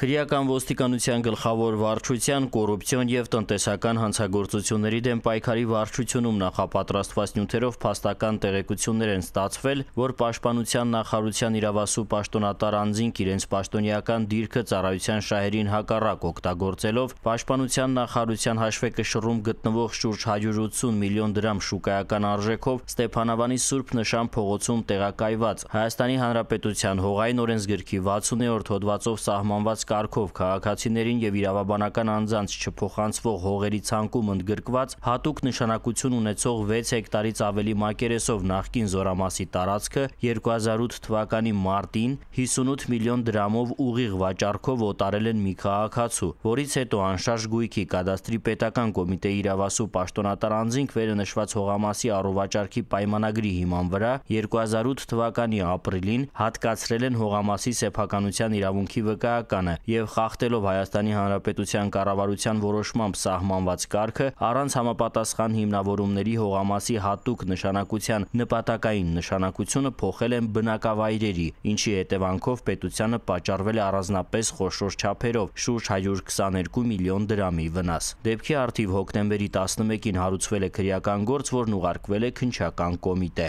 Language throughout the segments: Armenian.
Քրեական ոստիկանության գլխավոր վարչության կոռուպցիոն եւ տնտեսական հանցագործությունների դեմ պայքարի վարչությունում նախապատրաստված նյութերով փաստական տեղեկություններ են ստացվել, որ Պաշտպանության նախարարության իրավասու պաշտոնատար անձինք իրենց պաշտոնյական դիրքը ծառայության շահերին հակառակ օգտագործելով Պաշտպանության նախարարության հաշվեկշռում գտնվող շուրջ 180 միլիոն դրամ շուկայական արժեքով Ստեփանավանի Սուրբ Նշան փողոցում տեղակայված Հայաստանի Հանրապետության հողային օրենսգրքի 60-րդ հոդվածով սահմանված կարգով քաղաքացիներին եւ իրավաբանական անձանց չփոխանցվող հողերի ցանկում ընդգրկված հատուկ նշանակություն ունեցող 6 հեկտարից ավելի մակերեսով նախկին զորամասի տարածքը 2008 թվականի մարտին 58 միլիոն դրամով ուղիղ վաճառքով օտարել են մի քաղաքացու, որից հետո անշարժ գույքի կադաստրի պետական կոմիտեի իրավասու պաշտոնատար անձինք վերը նշված հողամասի առուվաճառքի պայմանագրի հիման վրա 2008 թվականի ապրիլին հատկացրել են հողամասի սեփականության իրավունքի վկայականը եւ խախտելով Հայաստանի Հանրապետության կառավարության որոշմամբ սահմանված կարգը առանց համապատասխան հիմնավորումների հողամասի հատուկ նշանակության նպատակային նշանակությունը փոխել են բնակավայրերի, ինչի հետևանքով պետությանը պատճառվել է առանձնապես խոշոր չափերով շուրջ 122 միլիոն դրամի վնաս։ Դեպքի արդիվ հոկտեմբերի 11-ին հարուցվել է քրեական գործ, որն ուղարկվել է քնչական կոմիտե։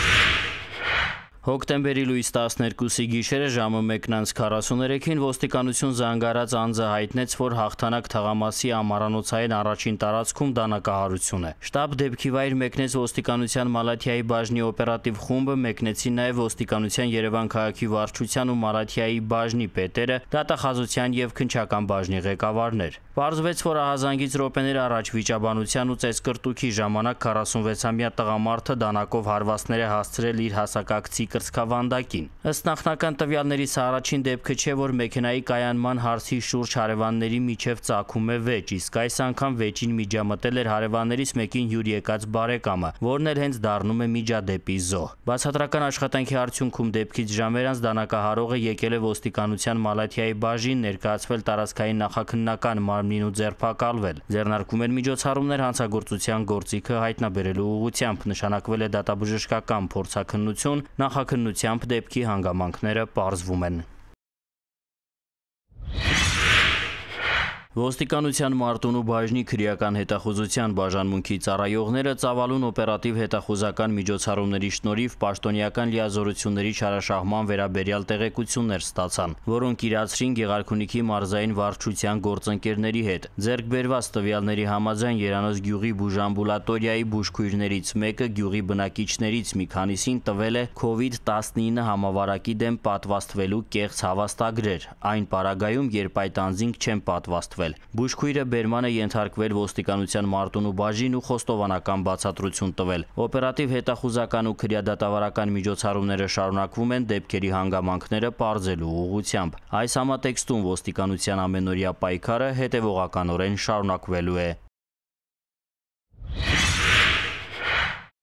Հոկտեմբերի լույս 12-ի գիշերը ժամը 1:43-ին ոստիկանություն զանգարած անձը հայտնեց, որ հաղթանակ թղամասի ամառանոցային առաջին տարածքում դանակահարություն է։ Շտաբ դեպքի վայր մեկնեց ոստիկանության Մալաթիայի բաժնի օպերատիվ խումբը, մեկնեցին նաև ոստիկանության Երևան քաղաքի վարչության ու Մալաթիայի բաժնի պետերը, դատախազության եւ քնչական բաժնի ղեկավարներ։ Պարզվեց, որ ահազանգից րոպեներ առաջ վիճաբանության ու ծեսկրտուքի ժամանակ 46-ամյա տղամարդը դանակով հարվածներ է հասցրել իր հասակակցի կրծքավանդակին։ Ըստ նախնական տվյալների սա առաջին դեպքը չէ, որ մեքենայի կայանման հարցի շուրջ հարևանների միջև ծագում է վեճ, իսկ այս անգամ վեճին միջամտել էր հարևաններից մեկին հյուր եկած բարեկամը, որն էլ հենց դառնում է միջադեպի զոհ։ Բացատրական աշխատանքի արդյունքում դեպքից ժամերից դանակահարողը եկել է ոստիկանության Մալաթիայի բաժին ներկայացվել տարածքային նախաքննական մարմնին ու ձերբակալվել։ Ձեռնարկում են միջոցառումներ հանցագործության գործիքը հայտնաբերելու ուղղությամբ նշանակվել է դատաբժշկական փորձակնություն, նախ Նախաքննությամբ դեպքի հանգամանքները պարզվում են։ Ոստիկանության Մարտուն ու բաժնի քրեական հետախուզության բաժանմունքի ծառայողները ծավալուն օպերատիվ հետախուզական միջոցառումների շնորհիվ պաշտոնյական լիազորությունների չարաշահման վերաբերյալ տեղեկություններ ստացան, որոնք իրացրին Գեղարքունիքի մարզային վարչության գործընկերների հետ։ Ձերբերված տվյալների համաձայն Երանոց գյուղի բուժամբուլատորիայի բուժքույրներից մեկը գյուղի բնակիչներից մի քանիսին տվել է COVID-19 համավարակի դեմ պատվաստվելու կեղծ հավաստագրեր, այն պարագայում, երբ այդ անձինք չեն պատվաստվել հանդիպվել։ Բուժքույրը բերմանը ենթարկվել ոստիկանության մարտուն ու բաժին ու խոստովանական բացատրություն տվել։ Օպերատիվ հետախուզական ու քրեադատավարական միջոցառումները շարունակվում են դեպքերի հանգամանքները պարզելու ուղղությամբ։ Այս համատեքստում ոստիկանության ամենօրյա պայքարը հետևողականորեն շարունակվելու է։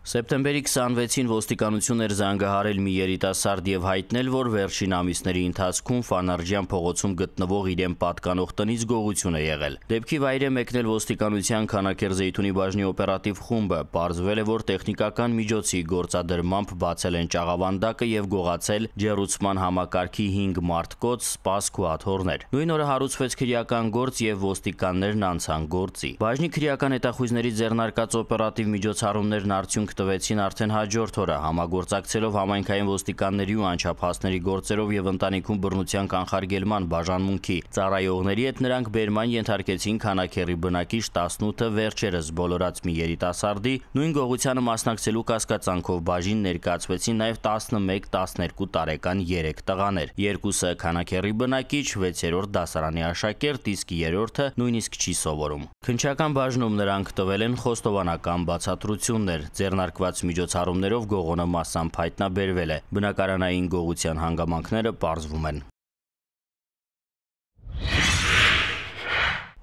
Սեպտեմբերի 26-ին ոստիկանություն էր զանգահարել մի երիտասարդ եւ հայտնել, որ վերջին ամիսների ընթացքում Ֆանարջյան փողոցում գտնվող իրեն պատկանող տնից գողություն է եղել։ Դեպքի վայրը մեկնել ոստիկանության Քանակերզեյթունի բաժնի օպերատիվ խումբը, ողջվել է, որ տեխնիկական միջոցի գործադրմամբ բացել են ճաղավանդակը եւ գողացել ջերուցման համակարգի 5 մարդկոց, սպասք ու աթոռներ։ Նույն օրը հարուցվեց քրեական գործ եւ ոստիկաններն անցան գործի։ Բաժնի քրեական հետախույզների ձեռնարկած օպերատիվ միջոցառումներն արդյունք տվեցին արդեն հաջորդ օրը համագործակցելով համայնքային ոստիկանների ու անչափահասների գործերով եւ ընտանիքում բռնության կանխարգելման բաժանմունքի ծառայողների հետ նրանք բերման ենթարկեցին քանակերի բնակիչ 18-ը վերջերս բոլորած մի երիտասարդի նույն գողությանը մասնակցելու կասկածանքով բաժին ներկայացվեցին նաեւ 11-12 տարեկան 3 տղաներ երկուսը քանակերի բնակիչ 6-րդ դասարանի աշակերտ իսկ 3-րդը նույնիսկ չի սովորում քնչական բաժնում նրանք տվել են խոստովանական բացատրություններ ձեռնար ձեռնարկված միջոցառումներով գողոնը մասամբ հայտնաբերվել է։ Բնակարանային գողության հանգամանքները պարզվում են։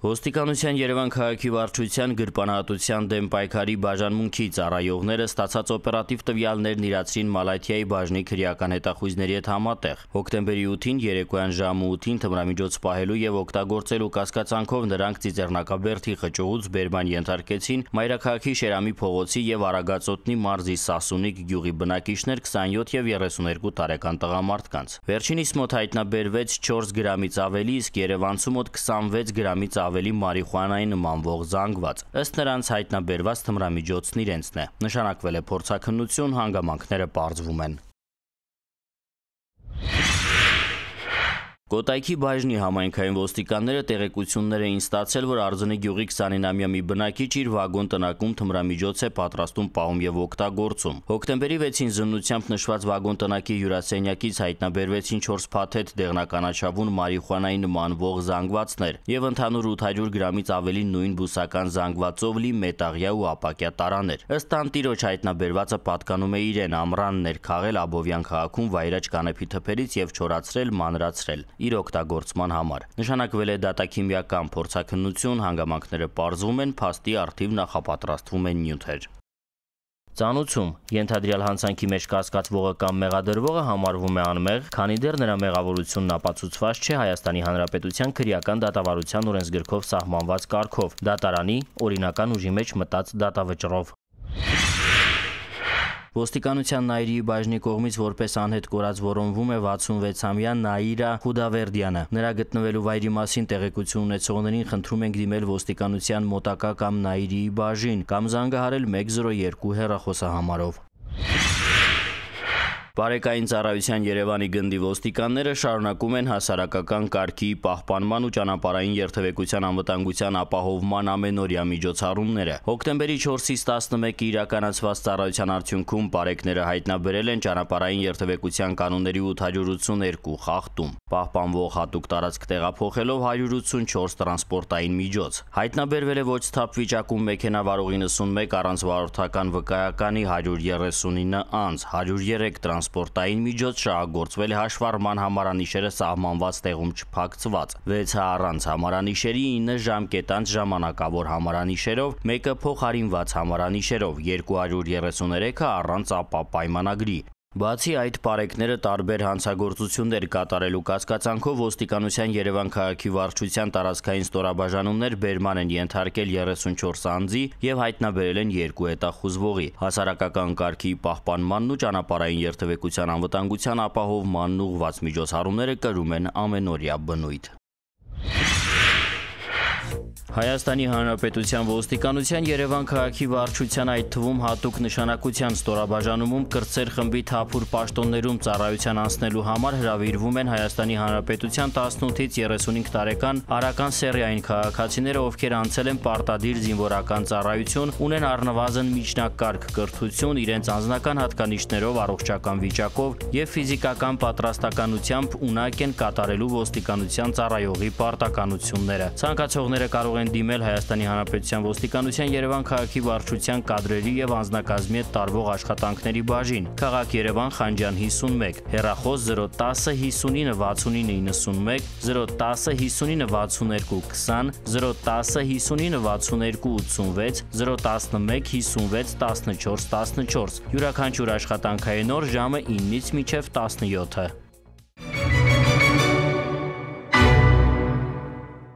Ոստիկանության Երևան քաղաքի վարչության գրպանահատության դեմ պայքարի բաժանմունքի ծառայողները ստացած օպերատիվ տվյալներն իրացրին Մալաթիայի բաժնի քրեական հետախույզների հետ համատեղ։ Հոկտեմբերի 8-ին երեկոյան ժամը 8-ին թմրամիջոց պահելու եւ օգտագործելու կասկածանքով նրանք Ծիծեռնակաբերդի խճողուց Բերման ենթարկեցին Մայրաքաղաքի Շերամի փողոցի եւ Արագածոտնի մարզի Սասունիկ գյուղի բնակիչներ 27 եւ 32 տարեկան տղամարդկանց։ Վերջինիս մոտ հայտնաբերվեց 4 գրամից ավելի, իսկ Երևանցու մոտ 26 գրամից ավելի ավելի մարիխուանայի նմանվող զանգված։ Ըստ նրանց հայտնաբերված թմրամիջոցն իրենցն է։ Նշանակվել է փորձաքննություն, հանգամանքները պարզվում են։ Կոտայքի բաժնի համայնքային ոստիկանները տեղեկություններ էին ստացել, որ արձնի գյուղի 29-ամյա մի բնակիչ իր վագոն տնակում թմրամիջոց է պատրաստում պահում եւ օգտագործում։ Հոկտեմբերի 6-ին զննությամբ նշված վագոն տնակի հյուրասենյակից հայտնաբերվեցին 4 փաթեթ դեղնականաչավուն մարիխուանայի նմանվող զանգվածներ եւ ընդհանուր 800 գրամից ավելի նույն բուսական զանգվածով լի մետաղյա ու ապակյա տարաներ։ Ըստ անտիրոջ հայտնաբերվածը պատկանում է իրեն ամրաններ քաղել Աբովյան քաղաքում վայրաճ կանեփի թփերից եւ չորացրել, մանրացրել իր օգտագործման համար։ Նշանակվել է դատաքիմիական փորձաքննություն, հանգամանքները ողջում են, փաստի արդիվ նախապատրաստվում են նյութեր։ Ծանուցում ենթադրյալ հանցանքի մեջ կասկածվողը կամ մեղադրվողը համարվում է անմեղ, քանի դեռ նրա մեղավորությունն ապացուցված չէ Հայաստանի Հանրապետության քրեական դատավարության օրենսգրքով սահմանված կարգով՝ դատարանի օրինական ուժի մեջ մտած դատավճռով։ Ոստիկանության Նաիրի բաժնի կողմից որպես անհետ կորած որոնվում է 66-ամյա Նաիրա Խուդավերդյանը։ Նրա գտնվելու վայրի մասին տեղեկություն ունեցողներին խնդրում ենք դիմել ոստիկանության մոտակա կամ Նաիրիի բաժին կամ զանգահարել 102 հեռախոսահամարով։ Բարեկային ծառայության Երևանի գնդի ոստիկանները շարունակում են հասարակական կարգի պահպանման ու ճանապարհային երթևեկության անվտանգության ապահովման ամենօրյա միջոցառումները։ Հոկտեմբերի 4-ից 11-ի իրականացված ծառայության արդյունքում բարեկները հայտնաբերել են ճանապարհային երթևեկության կանոնների 882 խախտում, պահպանվող հատուկ տարածք տեղափոխելով 184 տրանսպորտային միջոց։ Հայտնաբերվել է ոչ սթափ վիճակում մեքենա վարողի 91 առանց վարորդական վկայականի 139 անձ, 103 տրանսպորտ տրանսպորտային միջոց շահագործվել է հաշվառման համարանիշերը սահմանված տեղում չփակցված։ 6 առանց համարանիշերի 9 ժամկետանց ժամանակավոր համարանիշերով, մեկը փոխարինված համարանիշերով, 233-ը առանց ապա պայմանագրի։ Բացի այդ, Պարեկները տարբեր հանցագործություններ կատարելու կասկածանքով ոստիկանության Երևան քաղաքի վարչության տարածքային ստորաբաժանումներ բերման են ենթարկել 34 անձի եւ հայտնաբերել են երկու հետախուզվողի։ Հասարակական կարգի պահպանմանն ու ճանապարհային երթևեկության անվտանգության ապահովմանն ուղղված միջոցառումները կրում են ամենօրյա բնույթ։ Հայաստանի Հանրապետության ոստիկանության Երևան քաղաքի վարչության այդ թվում հատուկ նշանակության ստորաբաժանումում կրծեր խմբի թափուր պաշտոններում ծառայության անցնելու համար հրավիրվում են Հայաստանի Հանրապետության 18-ից 35 տարեկան արական սերիային քաղաքացիները, ովքեր անցել են պարտադիր զինվորական ծառայություն, ունեն առնվազն միջնակարգ կրթություն, իրենց անձնական հատկանիշներով առողջական վիճակով եւ ֆիզիկական պատրաստականությամբ ունակ են կատարելու ոստիկանության ծառայողի պարտականությունները։ Ցանկացողները կարող կարող են դիմել Հայաստանի Հանրապետության ոստիկանության Երևան քաղաքի վարչության կadrերի եւ անձնակազմի հետ տարվող աշխատանքների բաժին։ Քաղաք Երևան Խանջյան 51 հեռախոս 010 59 69 91 010 59 62 20 010 59 62 86 011 56 14 14 յուրաքանչյուր աշխատանքային օր ժամը 9-ից մինչև 17-ը։